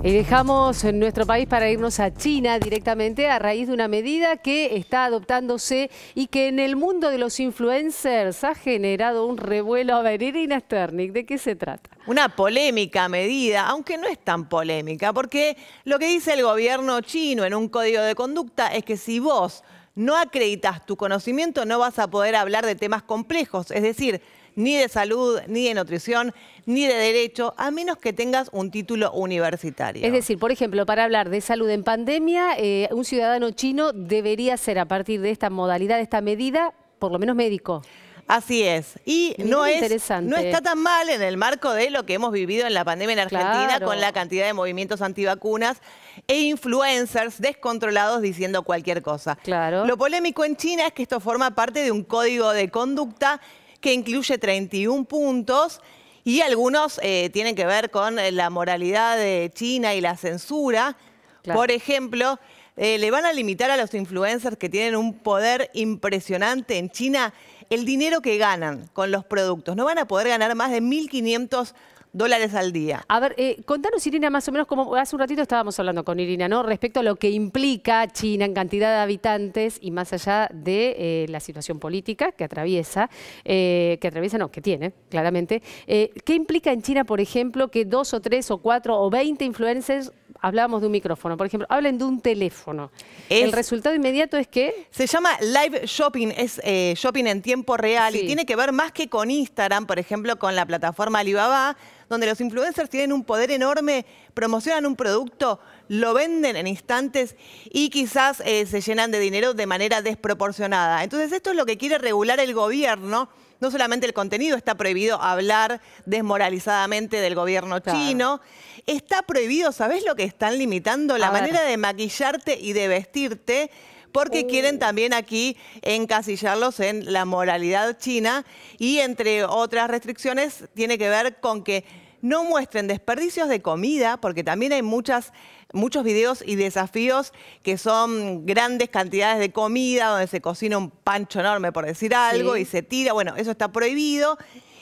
Y eh, dejamos nuestro país para irnos a China directamente a raíz de una medida que está adoptándose y que en el mundo de los influencers ha generado un revuelo. A ver, Irina ¿de qué se trata? Una polémica medida, aunque no es tan polémica, porque lo que dice el gobierno chino en un código de conducta es que si vos no acreditas tu conocimiento no vas a poder hablar de temas complejos, es decir, ni de salud, ni de nutrición, ni de derecho, a menos que tengas un título universitario. Es decir, por ejemplo, para hablar de salud en pandemia, eh, un ciudadano chino debería ser a partir de esta modalidad, de esta medida, por lo menos médico. Así es. Y no, es, no está tan mal en el marco de lo que hemos vivido en la pandemia en Argentina con la cantidad de movimientos antivacunas e influencers descontrolados diciendo cualquier cosa. Claro. Lo polémico en China es que esto forma parte de un código de conducta que incluye 31 puntos. Y algunos eh, tienen que ver con eh, la moralidad de China y la censura. Por ejemplo, eh, le van a limitar a los influencers que tienen un poder impresionante en China el dinero que ganan con los productos. No van a poder ganar más de 1.500 dólares al día. A ver, eh, contanos, Irina, más o menos, como hace un ratito estábamos hablando con Irina, ¿no? Respecto a lo que implica China en cantidad de habitantes y más allá de eh, la situación política que atraviesa, eh, que atraviesa, no, que tiene, claramente. ¿Qué implica en China, por ejemplo, que dos o tres o cuatro o veinte influencers hablábamos de un micrófono, por ejemplo, hablen de un teléfono. el resultado inmediato es que... Se llama live shopping, es shopping en tiempo real y tiene que ver más que con Instagram, por ejemplo, con la plataforma Alibaba, donde los influencers tienen un poder enorme, promocionan un producto, lo venden en instantes y quizás eh, se llenan de dinero de manera desproporcionada. Entonces esto es lo que quiere regular el gobierno. No solamente el contenido, está prohibido hablar desmoralizadamente del gobierno chino. Está prohibido, Sabes lo que están limitando? La manera de maquillarte y de vestirte porque quieren también aquí encasillarlos en la moralidad china y entre otras restricciones tiene que ver con que no muestren desperdicios de comida, porque también hay muchas, muchos videos y desafíos que son grandes cantidades de comida, donde se cocina un pancho enorme, por decir algo, y se tira. Bueno, eso está prohibido.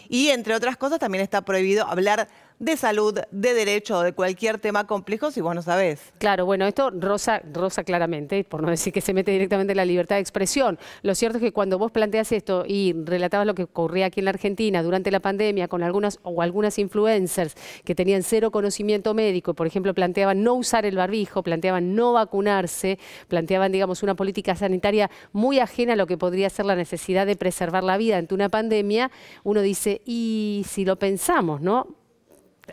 Y entre otras cosas también está prohibido hablar de salud, de derecho, de cualquier tema complejo si vos no sabés. Claro, bueno, esto rosa, rosa claramente, por no decir que se mete directamente en la libertad de expresión. Lo cierto es que cuando vos planteas esto y relatabas lo que ocurría aquí en la Argentina durante la pandemia con algunas o algunas influencers que tenían cero conocimiento médico, por ejemplo, planteaban no usar el barbijo, planteaban no vacunarse, planteaban, digamos, una política sanitaria muy ajena a lo que podría ser la necesidad de preservar la vida ante una pandemia, uno dice, y si lo pensamos, ¿no?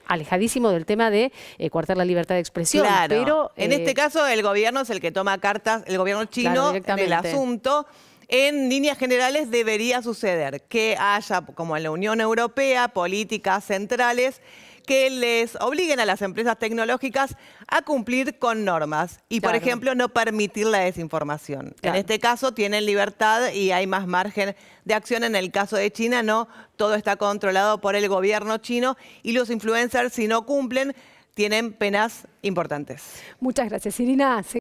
alejadísimo del tema de eh, cortar la libertad de expresión. Claro. Pero, en este eh, caso, el gobierno es el que toma cartas, el gobierno chino, del asunto. En líneas generales debería suceder que haya, como en la Unión Europea, políticas centrales que les obliguen a las empresas tecnológicas a cumplir con normas y, por ejemplo, no permitir la desinformación. En este caso tienen libertad y hay más margen de acción. En el caso de China, no, todo está controlado por el gobierno chino y los influencers, si no cumplen, tienen penas importantes. Muchas gracias, Irina.